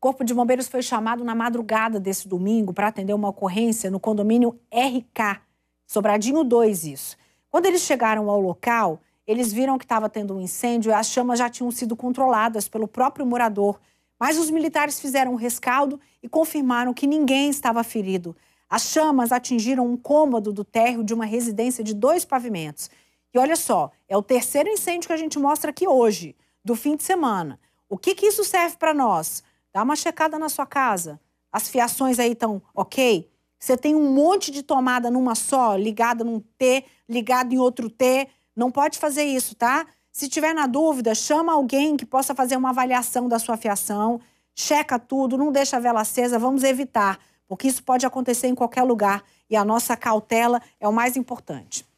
O Corpo de Bombeiros foi chamado na madrugada desse domingo para atender uma ocorrência no condomínio RK, Sobradinho 2, isso. Quando eles chegaram ao local, eles viram que estava tendo um incêndio e as chamas já tinham sido controladas pelo próprio morador. Mas os militares fizeram um rescaldo e confirmaram que ninguém estava ferido. As chamas atingiram um cômodo do térreo de uma residência de dois pavimentos. E olha só, é o terceiro incêndio que a gente mostra aqui hoje, do fim de semana. O que, que isso serve para nós? Dá uma checada na sua casa. As fiações aí estão ok? Você tem um monte de tomada numa só, ligada num T, ligada em outro T. Não pode fazer isso, tá? Se tiver na dúvida, chama alguém que possa fazer uma avaliação da sua fiação, checa tudo, não deixa a vela acesa, vamos evitar, porque isso pode acontecer em qualquer lugar e a nossa cautela é o mais importante.